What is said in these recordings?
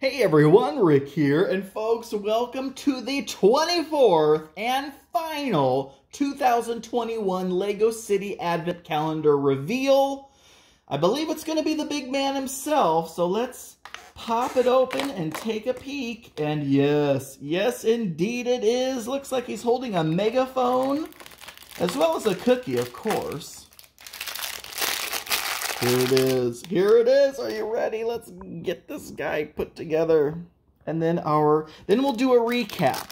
Hey everyone, Rick here, and folks, welcome to the 24th and final 2021 LEGO City Advent Calendar reveal. I believe it's going to be the big man himself, so let's pop it open and take a peek. And yes, yes indeed it is. Looks like he's holding a megaphone, as well as a cookie, of course. Here it is. Here it is. Are you ready? Let's get this guy put together. And then our, then we'll do a recap.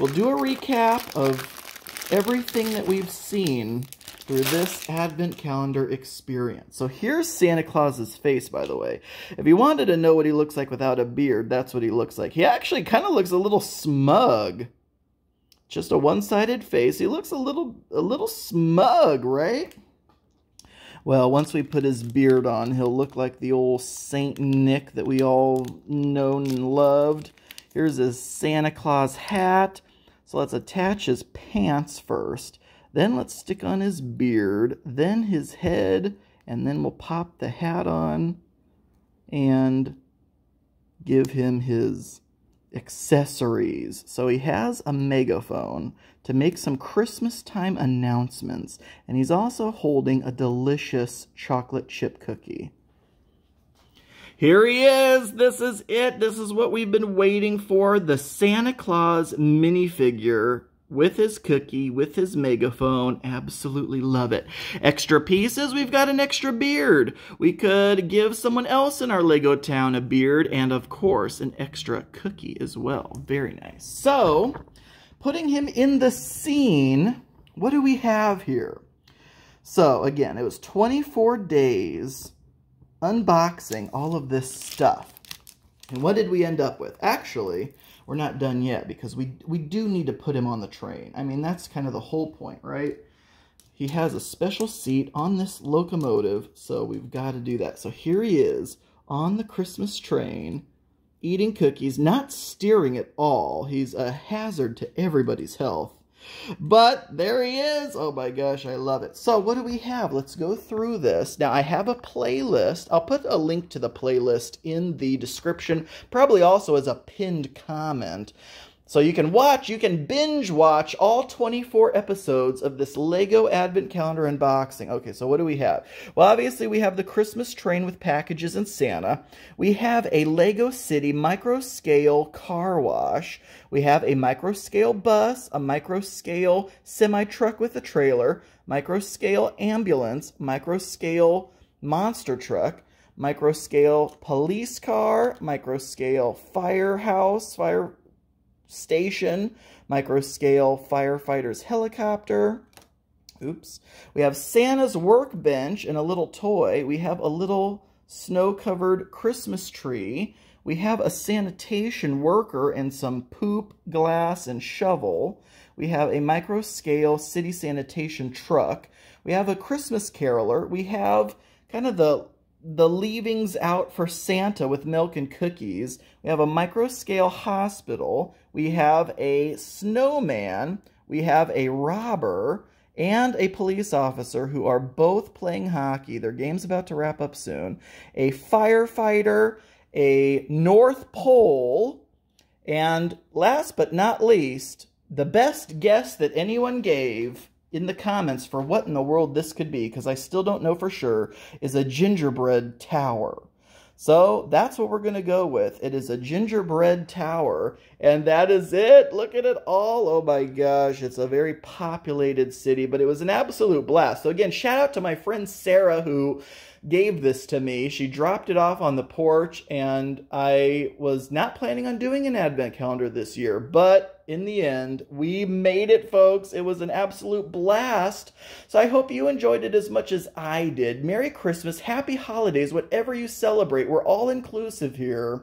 We'll do a recap of everything that we've seen through this advent calendar experience. So here's Santa Claus's face, by the way. If you wanted to know what he looks like without a beard, that's what he looks like. He actually kind of looks a little smug. Just a one-sided face. He looks a little a little smug, right? Well, once we put his beard on, he'll look like the old Saint Nick that we all known and loved. Here's his Santa Claus hat. So let's attach his pants first. Then let's stick on his beard, then his head, and then we'll pop the hat on and give him his accessories. So he has a megaphone to make some Christmas time announcements, and he's also holding a delicious chocolate chip cookie. Here he is. This is it. This is what we've been waiting for. The Santa Claus minifigure with his cookie, with his megaphone. Absolutely love it. Extra pieces, we've got an extra beard. We could give someone else in our Lego town a beard and of course an extra cookie as well. Very nice. So, putting him in the scene, what do we have here? So again, it was 24 days unboxing all of this stuff. And what did we end up with? Actually, we're not done yet because we, we do need to put him on the train. I mean, that's kind of the whole point, right? He has a special seat on this locomotive, so we've got to do that. So here he is on the Christmas train, eating cookies, not steering at all. He's a hazard to everybody's health. But there he is. Oh my gosh, I love it. So what do we have? Let's go through this. Now I have a playlist. I'll put a link to the playlist in the description, probably also as a pinned comment. So you can watch, you can binge watch all 24 episodes of this Lego Advent Calendar unboxing. Okay, so what do we have? Well, obviously we have the Christmas train with packages and Santa. We have a Lego City micro-scale car wash. We have a micro-scale bus, a micro-scale semi-truck with a trailer, micro-scale ambulance, micro-scale monster truck, micro-scale police car, micro-scale firehouse, fire station, microscale firefighter's helicopter. Oops. We have Santa's workbench and a little toy. We have a little snow-covered Christmas tree. We have a sanitation worker and some poop, glass, and shovel. We have a micro-scale city sanitation truck. We have a Christmas caroler. We have kind of the the leavings out for Santa with milk and cookies. We have a microscale hospital. We have a snowman. We have a robber and a police officer who are both playing hockey. Their game's about to wrap up soon. A firefighter, a North Pole, and last but not least, the best guess that anyone gave in the comments for what in the world this could be, because I still don't know for sure, is a gingerbread tower. So that's what we're going to go with. It is a gingerbread tower, and that is it. Look at it all. Oh my gosh, it's a very populated city, but it was an absolute blast. So again, shout out to my friend Sarah, who gave this to me. She dropped it off on the porch, and I was not planning on doing an advent calendar this year, but in the end, we made it, folks. It was an absolute blast. So I hope you enjoyed it as much as I did. Merry Christmas, happy holidays, whatever you celebrate. We're all inclusive here,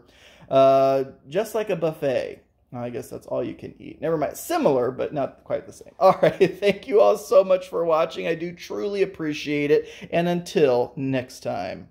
uh, just like a buffet. I guess that's all you can eat. Never mind. Similar, but not quite the same. All right. Thank you all so much for watching. I do truly appreciate it. And until next time.